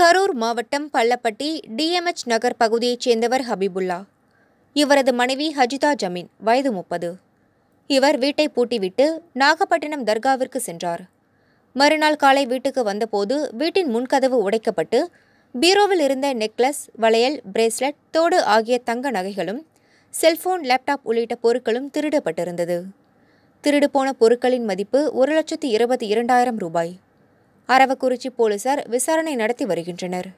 கரூர் மாவட்டம் பள்ளப்பட்டி டிஎம்ஹெச் நகர் பகுதியைச் சேர்ந்தவர் ஹபீபுல்லா இவரது மனைவி ஹஜிதா ஜமீன் வயது முப்பது இவர் வீட்டை பூட்டிவிட்டு நாகப்பட்டினம் தர்காவிற்கு சென்றார் மறுநாள் காலை வீட்டுக்கு வந்தபோது வீட்டின் முன்கதவு உடைக்கப்பட்டு பீரோவில் இருந்த நெக்லஸ் வளையல் பிரேஸ்லெட் தோடு ஆகிய தங்க நகைகளும் செல்போன் லேப்டாப் உள்ளிட்ட பொருட்களும் திருடப்பட்டிருந்தது திருடு போன பொருட்களின் மதிப்பு ஒரு லட்சத்து இருபத்தி இரண்டாயிரம் ரூபாய் அரவக்குறிச்சி போலீசார் விசாரணை நடத்தி வருகின்றனர்